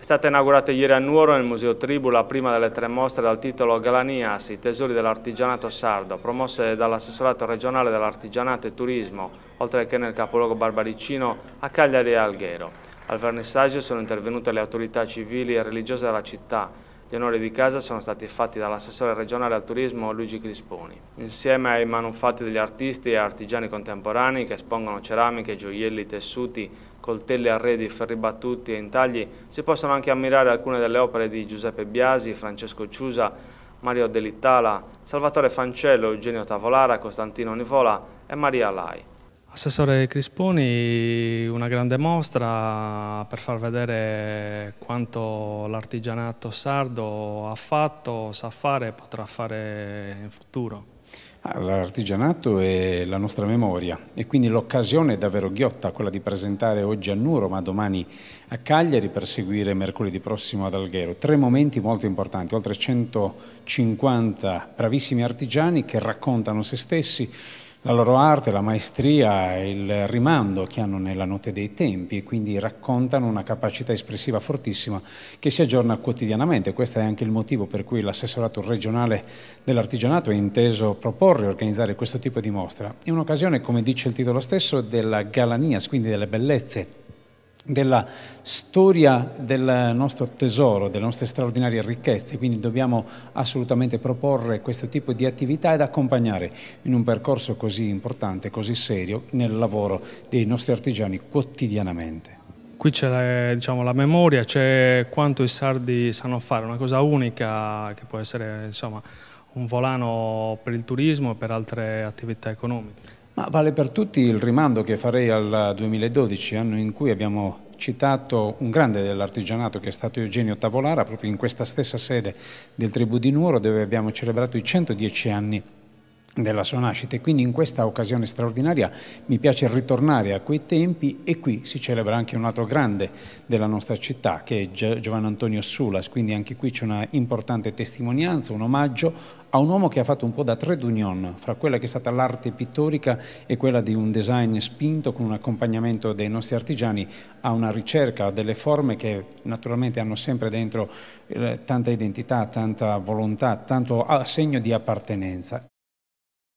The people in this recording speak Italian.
È stata inaugurata ieri a Nuoro nel Museo Tribu la prima delle tre mostre dal titolo Galanias, i tesori dell'artigianato sardo, promosse dall'assessorato regionale dell'artigianato e turismo, oltre che nel capoluogo barbaricino a Cagliari e Alghero. Al vernissaggio sono intervenute le autorità civili e religiose della città, gli onori di casa sono stati fatti dall'assessore regionale al turismo Luigi Crisponi, insieme ai manufatti degli artisti e artigiani contemporanei che espongono ceramiche, gioielli, tessuti, coltelli, arredi, ferri battuti e intagli, si possono anche ammirare alcune delle opere di Giuseppe Biasi, Francesco Ciusa, Mario Dell'Itala, Salvatore Fancello, Eugenio Tavolara, Costantino Nivola e Maria Lai. Assessore Crisponi, una grande mostra per far vedere quanto l'artigianato sardo ha fatto, sa fare e potrà fare in futuro. Ah, l'artigianato è la nostra memoria e quindi l'occasione è davvero ghiotta, quella di presentare oggi a Nuro ma domani a Cagliari per seguire mercoledì prossimo ad Alghero. Tre momenti molto importanti, oltre 150 bravissimi artigiani che raccontano se stessi, la loro arte, la maestria, il rimando che hanno nella notte dei tempi e quindi raccontano una capacità espressiva fortissima che si aggiorna quotidianamente. Questo è anche il motivo per cui l'assessorato regionale dell'artigianato è inteso proporre e organizzare questo tipo di mostra. È un'occasione, come dice il titolo stesso, della galanias, quindi delle bellezze della storia del nostro tesoro, delle nostre straordinarie ricchezze, quindi dobbiamo assolutamente proporre questo tipo di attività ed accompagnare in un percorso così importante, così serio, nel lavoro dei nostri artigiani quotidianamente. Qui c'è diciamo, la memoria, c'è quanto i sardi sanno fare, una cosa unica che può essere insomma, un volano per il turismo e per altre attività economiche. Ma vale per tutti il rimando che farei al 2012, anno in cui abbiamo citato un grande dell'artigianato che è stato Eugenio Tavolara, proprio in questa stessa sede del Tribù di Nuoro, dove abbiamo celebrato i 110 anni della sua nascita e quindi in questa occasione straordinaria mi piace ritornare a quei tempi e qui si celebra anche un altro grande della nostra città che è Giovanni Antonio Sulas, quindi anche qui c'è una importante testimonianza, un omaggio a un uomo che ha fatto un po' da trade union fra quella che è stata l'arte pittorica e quella di un design spinto con un accompagnamento dei nostri artigiani a una ricerca, delle forme che naturalmente hanno sempre dentro eh, tanta identità, tanta volontà, tanto segno di appartenenza.